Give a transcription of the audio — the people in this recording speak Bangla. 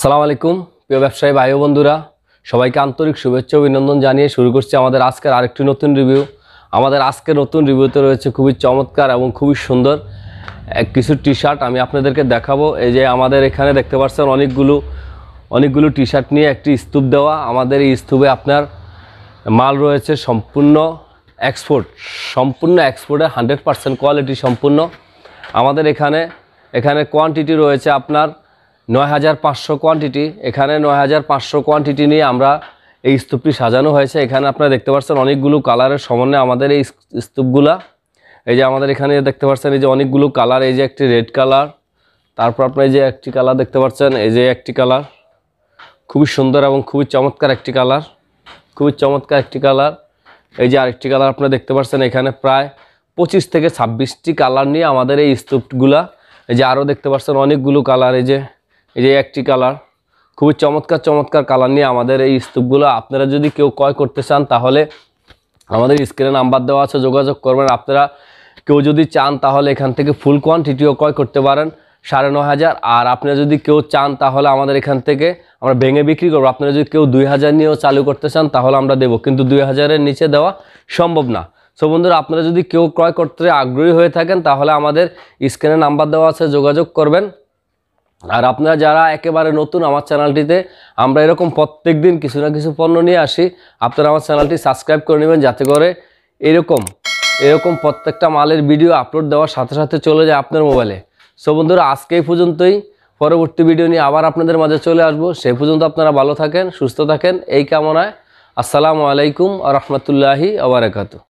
সালাম আলাইকুম প্রিয় ব্যবসায়ী ভাই বন্ধুরা সবাইকে আন্তরিক শুভেচ্ছা অভিনন্দন জানিয়ে শুরু করছি আমাদের আজকের আরেকটি নতুন রিভিউ আমাদের আজকের নতুন রিভিউতে রয়েছে খুবই চমৎকার এবং খুবই সুন্দর কিছু টি শার্ট আমি আপনাদেরকে দেখাবো এই যে আমাদের এখানে দেখতে পাচ্ছেন অনেকগুলো অনেকগুলো টি শার্ট নিয়ে একটি স্তূপ দেওয়া আমাদের এই স্তূপে আপনার মাল রয়েছে সম্পূর্ণ এক্সপোর্ট সম্পূর্ণ এক্সপোর্টে হান্ড্রেড পারসেন্ট কোয়ালিটি সম্পূর্ণ আমাদের এখানে এখানে কোয়ান্টিটি রয়েছে আপনার নয় হাজার পাঁচশো কোয়ান্টিটি এখানে নয় হাজার পাঁচশো কোয়ান্টিটি নিয়ে আমরা এই স্তূপটি সাজানো হয়েছে এখানে আপনারা দেখতে পাচ্ছেন অনেকগুলো কালারের সমন্বয়ে আমাদের এই স্তূপগুলা এই যে আমাদের এখানে দেখতে পাচ্ছেন এই যে অনেকগুলো কালার এই যে একটি রেড কালার তারপর আপনার এই যে একটি কালার দেখতে পাচ্ছেন এই যে একটি কালার খুবই সুন্দর এবং খুবই চমৎকার একটি কালার খুবই চমৎকার একটি কালার এই যে আরেকটি কালার আপনারা দেখতে পাচ্ছেন এখানে প্রায় পঁচিশ থেকে ছাব্বিশটি কালার নিয়ে আমাদের এই স্তূপগুলা এই যে আরও দেখতে পাচ্ছেন অনেকগুলো কালার এই যে এই যে একটি কালার খুবই চমৎকার চমৎকার কালার নিয়ে আমাদের এই স্তূপগুলো আপনারা যদি কেউ ক্রয় করতে চান তাহলে আমাদের স্ক্রিনে নাম্বার দেওয়া আছে যোগাযোগ করবেন আপনারা কেউ যদি চান তাহলে এখান থেকে ফুল কোয়ান্টিটিও ক্রয় করতে পারেন সাড়ে ন হাজার আর আপনারা যদি কেউ চান তাহলে আমাদের এখান থেকে আমরা ভেঙে বিক্রি করবো আপনারা যদি কেউ দুই হাজার নিয়েও চালু করতে চান তাহলে আমরা দেব কিন্তু দুই হাজারের নিচে দেওয়া সম্ভব না সো বন্ধুরা আপনারা যদি কেউ ক্রয় করতে আগ্রহী হয়ে থাকেন তাহলে আমাদের স্ক্রিনে নাম্বার দেওয়া আছে যোগাযোগ করবেন আর আপনারা যারা একেবারে নতুন আমার চ্যানেলটিতে আমরা এরকম প্রত্যেক দিন কিছু না কিছু পণ্য নিয়ে আসি আপনারা আমার চ্যানেলটি সাবস্ক্রাইব করে নেবেন যাতে করে এরকম এরকম প্রত্যেকটা মালের ভিডিও আপলোড দেওয়ার সাথে সাথে চলে যায় আপনার মোবাইলে সো বন্ধুরা আজকে এই পর্যন্তই পরবর্তী ভিডিও নিয়ে আবার আপনাদের মাঝে চলে আসবো সেই পর্যন্ত আপনারা ভালো থাকেন সুস্থ থাকেন এই কামনায় আসসালামু আলাইকুম আ রহমতুল্লাহি আবরাকাতু